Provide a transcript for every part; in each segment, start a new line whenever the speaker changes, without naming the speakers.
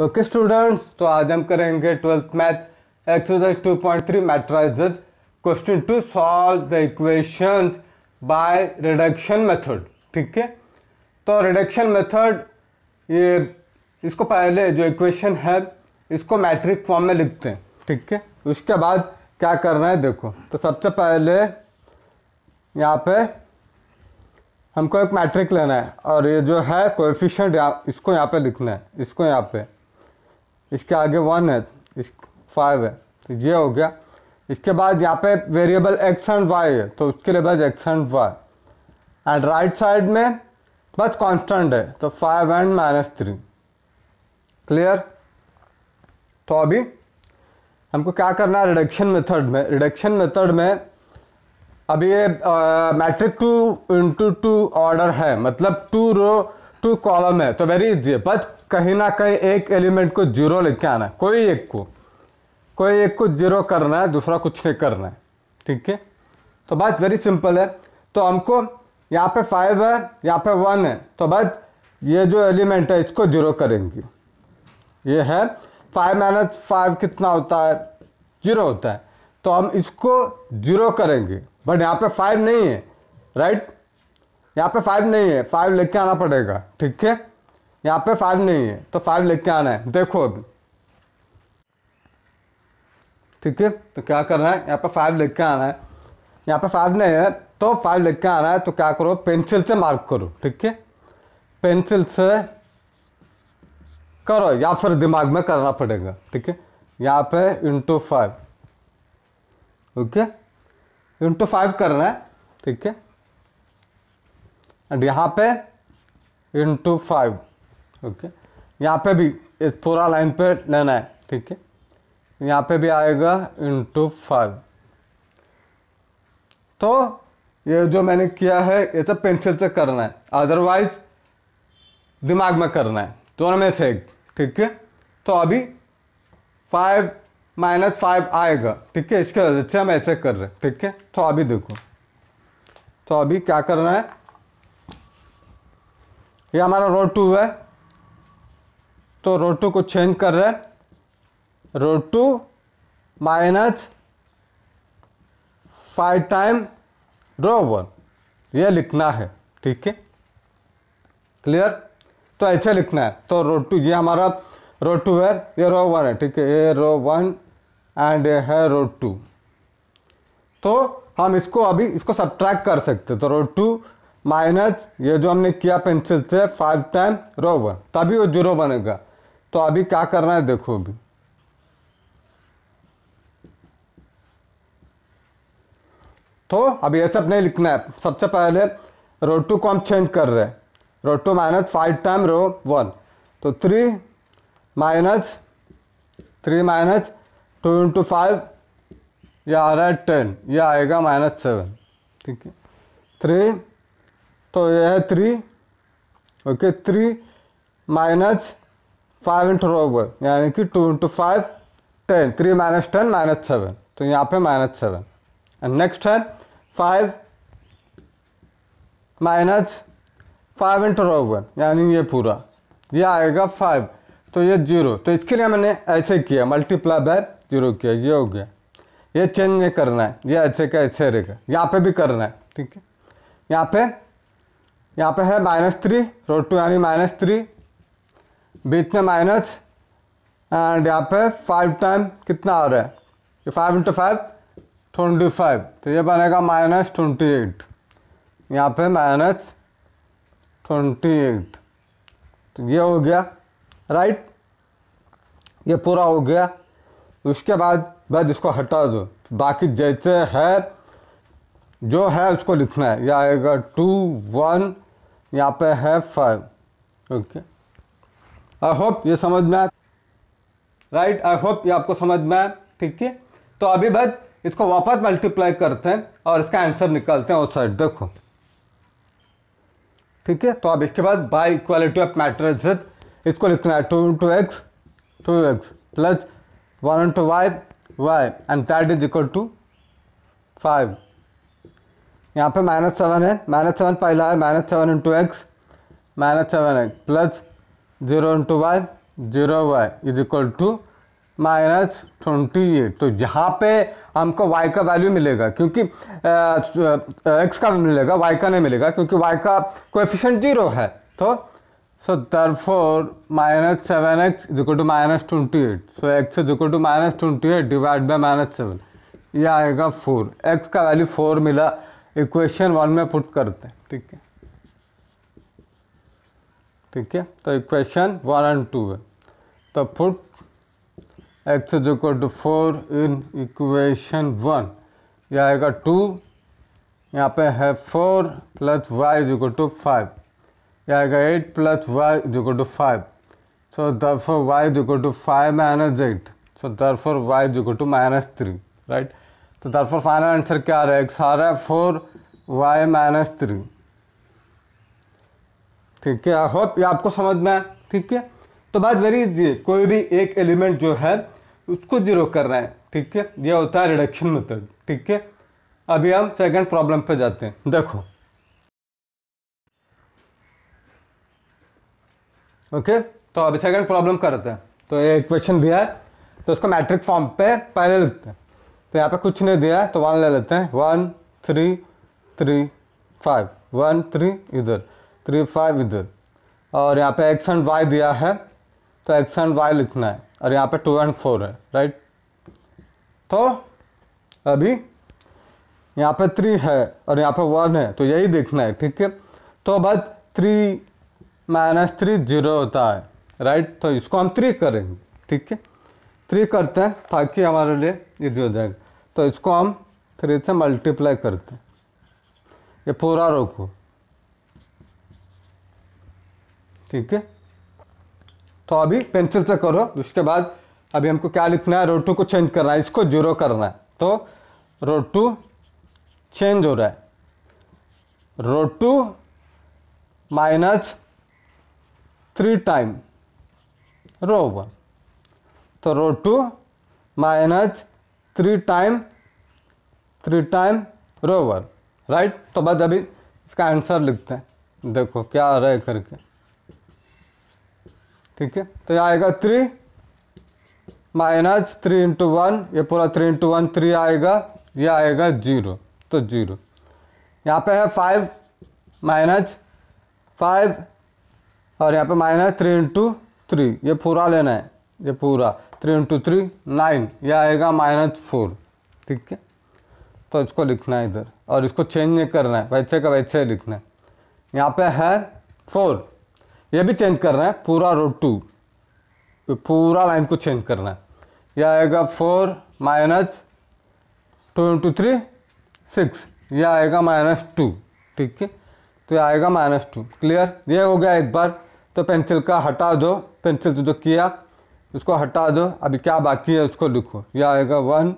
okay uh, students तो आज हम करेंगे twelfth math exercise 2.3 matrices question two solve the equation by reduction method ठीक है तो रिडक्शन मेथड ये इसको पहले जो इक्वेशन है इसको मैट्रिक फॉर्म में लिखते हैं ठीक है उसके बाद क्या करना है देखो तो सबसे पहले यहाँ पे हमको एक मैट्रिक लेना है और ये जो है कोफिशेंट इसको यहाँ पे लिखना है इसको यहाँ पे इसके आगे वन है इस फाइव है तो ये हो गया इसके बाद यहाँ पे वेरिएबल एक्स एंड वाई है तो उसके लिए बस X and Y and right side में बस कांस्टेंट है तो five and minus three clear तो अभी हमको क्या करना है रिडक्शन मेथड में रिडक्शन मेथड में अभी ये matrix two into two order है मतलब टू रो टू कॉलम है तो वेरी इजी है बट कहीं ना कहीं एक एलिमेंट को जीरो लेके आना है कोई एक को कोई एक को जीरो करना है दूसरा कुछ नहीं करना है ठीक है तो बस वेरी सिंपल है तो हमको यहाँ पे फाइव है यहाँ पे वन है तो बस ये जो एलिमेंट है इसको जीरो करेंगे ये है फाइव माइनस फाइव कितना होता है जीरो होता है तो हम इसको जीरो करेंगे बट यहाँ पे फाइव नहीं है राइट यहाँ पे फाइव नहीं है फाइव लिख के आना पड़ेगा ठीक है यहाँ पे फाइव नहीं है तो फाइव लिख के आना है देखो अभी ठीक है तो क्या कर रहे हैं यहाँ पे फाइव लिख के आना है यहाँ पे फाइव नहीं है तो फाइव लिख के आना है तो क्या करो पेंसिल से मार्क करो ठीक है पेंसिल से करो या फिर दिमाग में करना पड़ेगा ठीक है यहाँ पे into five okay into five करना है ठीक है एंड यहाँ पे इंटू फाइव ओके यहाँ पे भी इस पूरा लाइन पे लेना है ठीक है यहाँ पे भी आएगा इंटू फाइव तो ये जो मैंने किया है ये सब पेंसिल से करना है अदरवाइज दिमाग में करना है दोनों में से एक ठीक है तो अभी फाइव माइनस फाइव आएगा ठीक है इसके वजह से हम ऐसे कर रहे हैं ठीक है तो अभी देखो तो अभी क्या करना है ये हमारा रोड टू है तो रोड टू को चेंज कर रहे row two minus five time row one ये लिखना है ठीक है क्लियर तो ऐसे लिखना है तो रोड टू ये हमारा रोड टू है ये रो वन है ठीक है ये रो वन एंड ये है रोड टू तो हम इसको अभी इसको सब्ट्रैक्ट कर सकते तो रोड टू माइनस ये जो हमने किया पेंसिल से फाइव टाइम रो वन तभी वो जीरो बनेगा तो अभी क्या करना है देखो अभी तो अभी ये सब नहीं लिखना है सबसे पहले रो टू को हम चेंज कर रहे हैं row two minus five time row one तो three minus three minus two into five यह आ रहा है टेन यह आएगा माइनस सेवन ठीक है थ्री तो यह है three okay three minus five into one यानी कि two into five ten three minus ten minus seven तो यहाँ पे माइनस सेवन एंड नेक्स्ट है five minus five into one यानी ये पूरा ये आएगा फाइव तो ये जीरो तो इसके लिए मैंने ऐसे किया मल्टीप्लाई बाय जीरो किया ये हो गया ये चेंज नहीं करना है ये ऐसे का ऐसे रहेगा यहाँ पे भी करना है ठीक है यहाँ पे यहाँ पे है माइनस थ्री रोड टू यानी माइनस थ्री बीच में माइनस एंड यहाँ पे फाइव टाइम कितना आ रहा है five into five twenty five तो ये बनेगा माइनस ट्वेंटी एट यहाँ पे माइनस ट्वेंटी एट तो ये हो गया राइट ये पूरा हो गया उसके बाद बस इसको हटा दो तो बाकी जैसे है जो है उसको लिखना है यह आएगा टू वन यहाँ पे है फाइव ओके आई होप ये समझ में आए राइट आई होप ये आपको समझ में आए ठीक है तो अभी बस इसको वापस मल्टीप्लाई करते हैं और इसका आंसर निकालते हैं उस साइड देखो ठीक है तो अब इसके बाद बाय इक्वालिटी ऑफ मैट्रिक्स इसको लिखना है two two x two x plus one two y y and that is equal to five यहाँ पे माइनस सेवन है माइनस सेवन पहला है minus seven into x minus seven x plus zero into y zero y is equal to minus twenty eight तो यहाँ पे हमको y का वैल्यू मिलेगा क्योंकि x का मिलेगा y का नहीं मिलेगा क्योंकि y का कोफिशेंट जीरो है तो so therefore minus seven x is equal to minus twenty eight so x is equal to minus twenty eight divide by minus seven यह आएगा फोर एक्स का वैल्यू फोर मिला equation one में put करते हैं ठीक है ठीक है तो इक्वेशन वन एंड टू है तो put x is equal to four in equation one यह आएगा टू यहाँ पे है four plus y is equal to five यह आएगा eight plus y is equal to five so therefore y is equal to five minus eight so therefore y is equal to minus three right तो दरअसल final answer क्या है रहा सारा four Y minus three ठीक है आई hope ये आपको समझ में आए ठीक है तो बात वेरी इजी कोई भी एक एलिमेंट जो है उसको जीरो कर रहे हैं ठीक है यह होता है रिडक्शन मेथड ठीक है अभी हम सेकंड प्रॉब्लम पे जाते हैं देखो ओके तो अभी सेकंड प्रॉब्लम करते हैं तो एक क्वेश्चन दिया है तो उसको मैट्रिक फॉर्म पे पहले लिखते हैं तो यहाँ पे कुछ नहीं दिया है तो वन ले लेते हैं one three three five one three इधर थ्री फाइव इधर और यहाँ पे एक्स एंड वाई दिया है तो एक्स एंड वाई लिखना है और यहाँ पे टू एंड फोर है राइट तो अभी यहाँ पे थ्री है और यहाँ पे वन है तो यही देखना है ठीक है तो बस थ्री माइनस थ्री जीरो होता है राइट तो इसको हम थ्री करेंगे ठीक है थ्री करते हैं ताकि हमारे लिए इजी हो जाएगा तो इसको हम थ्री से मल्टीप्लाई करते हैं ये पूरा रोको को ठीक है तो अभी पेंसिल से करो उसके बाद अभी हमको क्या लिखना है रोड टू को चेंज करना है इसको जीरो करना है तो रोड टू चेंज हो रहा है row two minus three time row one तो row two minus three time three time row one right तो बस अभी इसका आंसर लिखते हैं देखो क्या रह करके ठीक है तो यह आएगा three minus three into one ये पूरा थ्री इंटू वन थ्री आएगा ये आएगा जीरो तो जीरो यहाँ पे है फाइव माइनस फाइव और यहाँ पे माइनस थ्री इंटू थ्री ये पूरा लेना है ये पूरा थ्री इंटू थ्री नाइन यह आएगा माइनस फोर ठीक है तो इसको लिखना है इधर और इसको चेंज नहीं करना है वैसे का वैसे लिखना है यहाँ पे है फोर ये भी चेंज करना है पूरा रोड टू पूरा लाइन को चेंज करना है यह आएगा four minus two into three six यह आएगा माइनस टू ठीक है तो यह आएगा माइनस टू क्लियर ये हो गया एक बार तो पेंसिल का हटा दो पेंसिल तो जो किया इसको हटा दो अभी क्या बाकी है उसको लिखो यह आएगा one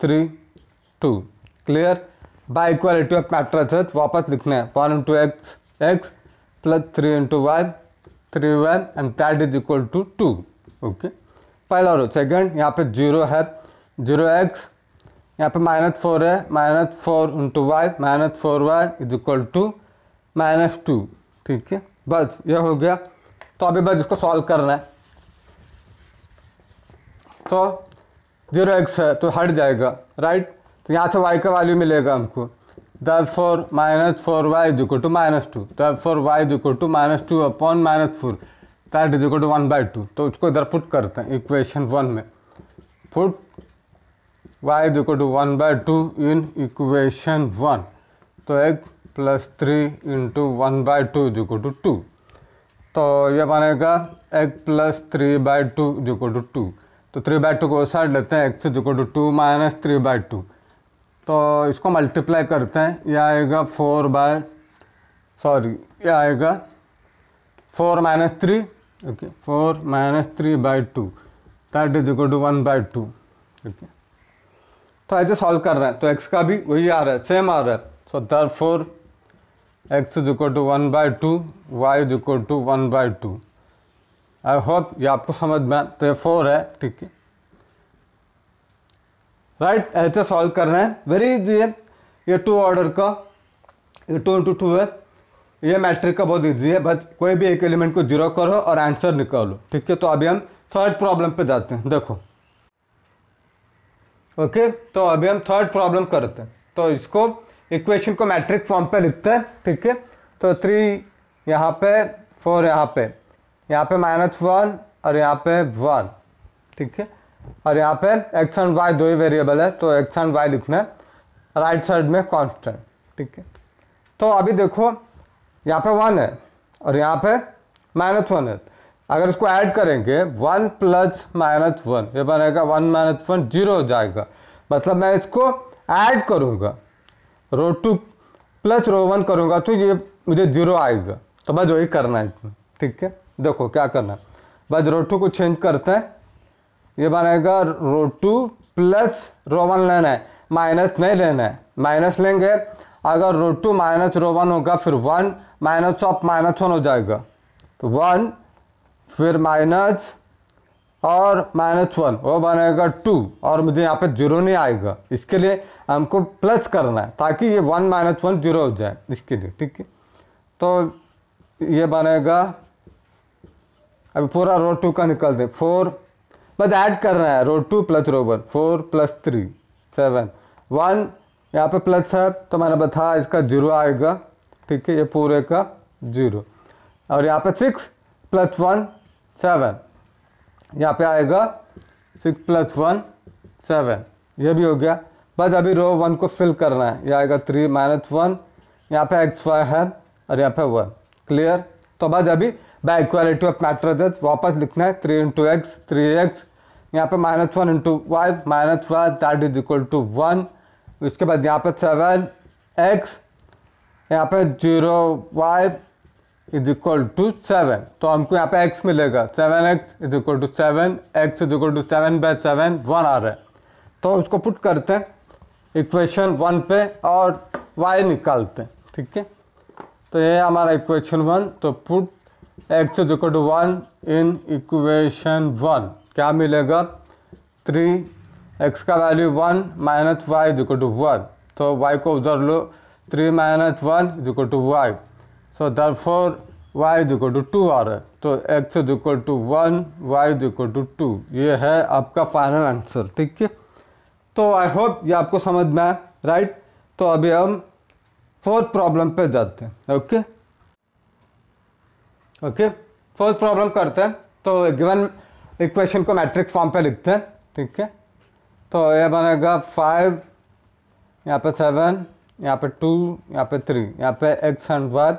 three two clear by equality of matrices वापस लिखना है one into x x plus three into y three y and that is equal to two two पहला रो सेकंड यहाँ पे जीरो है जीरो एक्स यहाँ पे माइनस फोर है minus four into y minus four y is equal to minus two ठीक है बस यह हो गया तो अभी बस इसको सॉल्व करना है तो जीरो एक्स है तो हट जाएगा राइट तो यहाँ से वाई का वैल्यू मिलेगा हमको therefore minus four y is equal to minus two therefore y is equal to minus two upon minus four that is equal to one by two तो उसको इधर put करते हैं equation one में put y is equal to one by two in equation one तो एक plus three into one by two is equal to two तो यह बनेगा एक plus three by two is equal to two तो three by two को side लेते हैं x is two two minus three by two तो इसको मल्टीप्लाई करते हैं यह आएगा फोर बाय सॉरी यह आएगा four minus three okay four minus three by two that is equal to one by two okay तो ऐसे सॉल्व कर रहे हैं तो एक्स का भी वही आ रहा है सेम आ रहा है so therefore x is equal to one by two y is equal to one by two I hope ये आपको समझ में तो ये फोर है ठीक है राइट ऐसे सॉल्व कर रहे हैं वेरी इजी है ये टू ऑर्डर का ये टू इंटू टू है ये मैट्रिक का बहुत इजी है बस कोई भी एक एलिमेंट को जीरो करो और आंसर निकालो ठीक है तो अभी हम थर्ड प्रॉब्लम पे जाते हैं देखो ओके तो अभी हम थर्ड प्रॉब्लम करते हैं तो इसको इक्वेशन को मैट्रिक फॉर्म पे लिखते हैं ठीक है तो थ्री यहाँ पे फोर यहाँ पे यहाँ पे माइनस वन और यहाँ पे वन ठीक है और यहाँ पे एक्स एंड वाई दो ही वेरिएबल है तो एक्स एंड वाई लिखना है राइट साइड में कांस्टेंट ठीक है तो अभी देखो यहाँ पे वन है और यहाँ पे माइनस वन है अगर इसको ऐड करेंगे वन प्लस माइनस वन ये बनेगा वन माइनस वन जीरो हो जाएगा मतलब मैं इसको ऐड करूँगा row two plus row one करूँगा तो ये मुझे जीरो आएगा तो बस वही करना है ठीक है देखो क्या करना है बाद टू को चेंज करते हैं ये बनेगा रो टू प्लस रोवन लेना है माइनस नहीं लेना है माइनस लेंगे अगर रो टू माइनस रोवन होगा फिर one minus of minus one हो जाएगा तो वन फिर माइनस और माइनस वन वो बनेगा टू और मुझे यहाँ पे जीरो नहीं आएगा इसके लिए हमको प्लस करना है ताकि ये वन माइनस वन जीरो हो जाए इसके लिए ठीक है तो ये बनेगा अभी पूरा रो टू का निकल दे फोर बस ऐड रहा है row two plus row one four plus three seven one यहाँ पे प्लस है तो मैंने बताया इसका जीरो आएगा ठीक है ये पूरे का जीरो और यहाँ पे सिक्स प्लस वन सेवन यहाँ पे आएगा सिक्स प्लस वन सेवन ये भी हो गया बस अभी रो वन को फिल करना है ये आएगा थ्री माइनस वन यहाँ पे एक्स वाई है और यहाँ पे वन क्लियर तो बस अभी बाय इक्वालिटी ऑफ मैट्रिजेस वापस लिखना है three into x three x यहाँ पे minus one into y minus y that is equal to one उसके बाद यहाँ पे सेवन एक्स यहाँ पे zero y is equal to seven तो हमको यहाँ पे एक्स मिलेगा seven x is equal to seven x is equal to seven by seven one आ रहा है तो उसको पुट करते हैं इक्वेशन वन पे और वाई निकालते हैं ठीक है तो ये हमारा इक्वेशन वन तो put x is equal to one in equation one क्या मिलेगा थ्री एक्स का value one minus y is equal to one तो वाई को उधर लो three minus one is equal to y so therefore y is equal to two आ रहा है तो x is equal to one y is equal to two ये है आपका फाइनल आंसर ठीक है तो आई होप ये आपको समझ में आए राइट तो अभी हम फोर्थ प्रॉब्लम पे जाते हैं ओके ओके फर्स्ट प्रॉब्लम करते हैं तो गिवन इक्वेशन को मैट्रिक फॉर्म पे लिखते हैं ठीक है तो ये बनेगा फाइव यहाँ पे सेवन यहाँ पे टू यहाँ पे थ्री यहाँ पे एक्स एंड वाई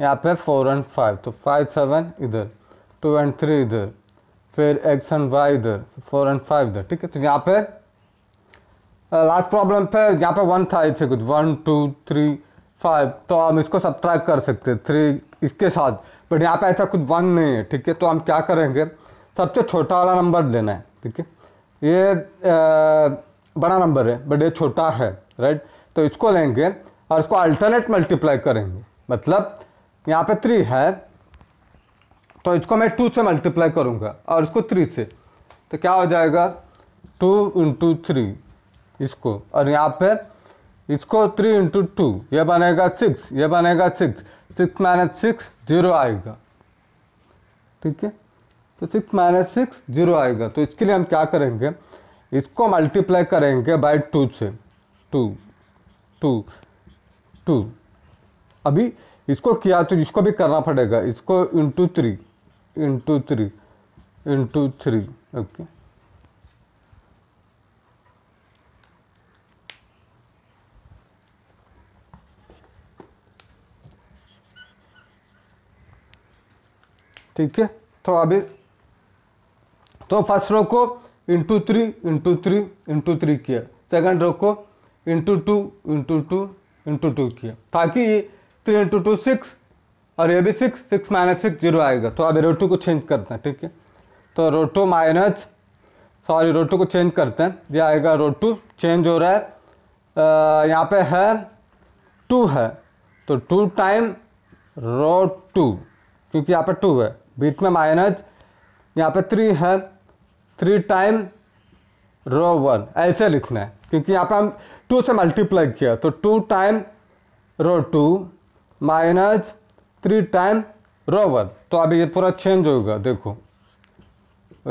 यहाँ पे फोर एंड फाइव तो फाइव सेवन इधर टू एंड थ्री इधर फिर एक्स एंड वाई इधर फोर एंड फाइव इधर ठीक है तो यहाँ पे लास्ट प्रॉब्लम पे यहाँ पे वन था इसे कुछ वन टू थ्री फाइव तो हम इसको सब्ट्रैक्ट कर सकते थ्री इसके साथ बट यहाँ पर ऐसा कुछ वन नहीं है ठीक है तो हम क्या करेंगे सबसे छोटा वाला नंबर लेना है ठीक है ये आ, बड़ा नंबर है बट ये छोटा है राइट तो इसको लेंगे और इसको अल्टरनेट मल्टीप्लाई करेंगे मतलब यहाँ पे थ्री है तो इसको मैं टू से मल्टीप्लाई करूँगा और इसको थ्री से तो क्या हो जाएगा टू इंटू थ्री इसको और यहाँ पे इसको थ्री इंटू टू ये बनेगा सिक्स ये बनेगा six six minus six zero आएगा ठीक है तो सिक्स माइनस सिक्स जीरो आएगा तो इसके लिए हम क्या करेंगे इसको मल्टीप्लाई करेंगे बाई टू से टू टू टू अभी इसको किया तो इसको भी करना पड़ेगा इसको into three into three into three okay ठीक है तो अभी तो फर्स्ट रो को into three into three into three किया सेकंड रो को into two into two into two किया ताकि थ्री इंटू टू सिक्स और ये भी six six minus six zero आएगा तो अभी रोटू को चेंज करते हैं ठीक है तो रोटू माइनस सॉरी रोटू को चेंज करते हैं ये आएगा रोटू चेंज हो रहा है यहाँ पे है टू है तो टू टाइम रो टू क्योंकि यहाँ पे टू है बीच में माइनस यहाँ पे थ्री है थ्री टाइम रो वन ऐसे लिखना है क्योंकि यहाँ पे हम टू से मल्टीप्लाई किया तो two time row two minus three time row one तो अभी ये पूरा चेंज होगा देखो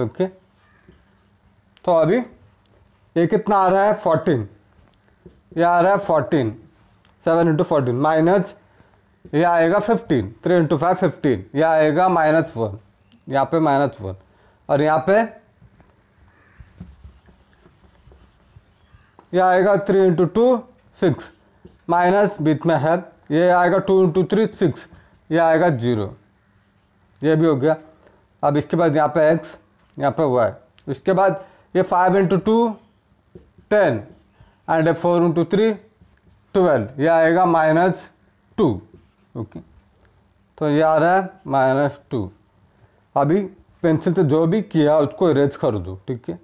ओके तो अभी ये कितना आ रहा है फोर्टीन ये आ रहा है fourteen seven into fourteen minus यह आएगा fifteen three into five fifteen यह आएगा माइनस वन यहाँ पे माइनस वन और यहाँ पे यह आएगा three into two six minus बीच में है ये आएगा टू इंटू थ्री सिक्स ये आएगा जीरो ये भी हो गया अब इसके बाद यहाँ पे एक्स यहाँ पे वाई इसके बाद ये five into two ten and four into three twelve यह आएगा माइनस टू ओके तो ये आ रहा है माइनस टू अभी पेंसिल से जो भी किया उसको इरेज कर दो ठीक है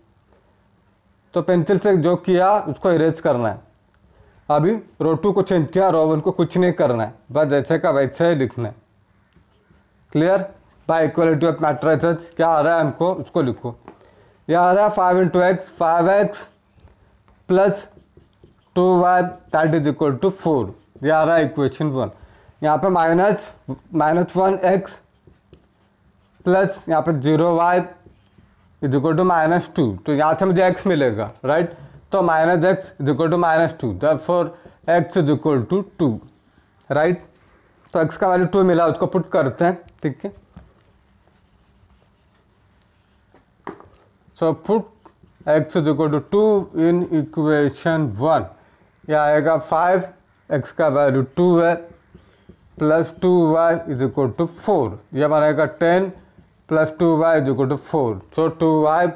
तो पेंसिल से जो किया उसको इरेज करना है अभी रो टू को चेंज किया रो वन को कुछ नहीं करना है बस जैसे का वैसे ही लिखना है clear by equality of matrices क्या आ रहा है हमको उसको लिखो ये आ रहा है five into x five x plus two y that is equal to four ये आ रहा है इक्वेशन वन यहाँ पे minus minus one x plus यहाँ पे zero y is equal to minus two तो यहाँ से मुझे एक्स मिलेगा राइट तो minus x is equal to minus two therefore x is equal to two right तो एक्स का वैल्यू टू मिला उसको पुट करते हैं ठीक है so put x is equal to two in equation one यह आएगा फाइव एक्स का वैल्यू टू है plus two y is equal to four ये हमारा आएगा ten plus two y is equal to four so two y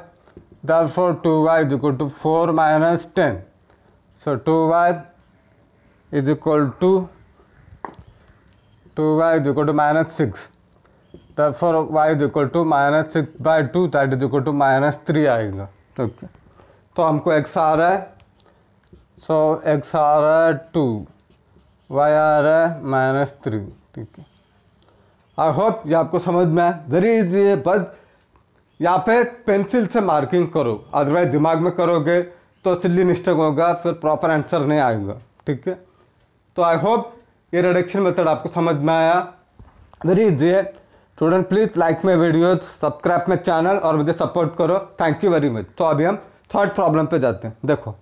therefore two y is equal to four minus ten so two y is equal to two y is equal to minus six therefore y is equal to minus six by two that is equal to minus three आएगा okay तो हमको x आ रहा है सो x आ रहा है two y are है माइनस थ्री ठीक है आई होप ये आपको समझ में आए वेरी इजी है बस यहाँ पे पेंसिल से मार्किंग करो अदरवाइज दिमाग में करोगे तो चिल्ली मिस्टेक होगा फिर प्रॉपर आंसर नहीं आएगा ठीक है तो आई होप ये रिडक्शन मेथड आपको समझ में आया वेरी इजी है student please like my videos subscribe my channel और मुझे सपोर्ट करो थैंक यू वेरी मच तो अभी हम थर्ड प्रॉब्लम पे जाते हैं देखो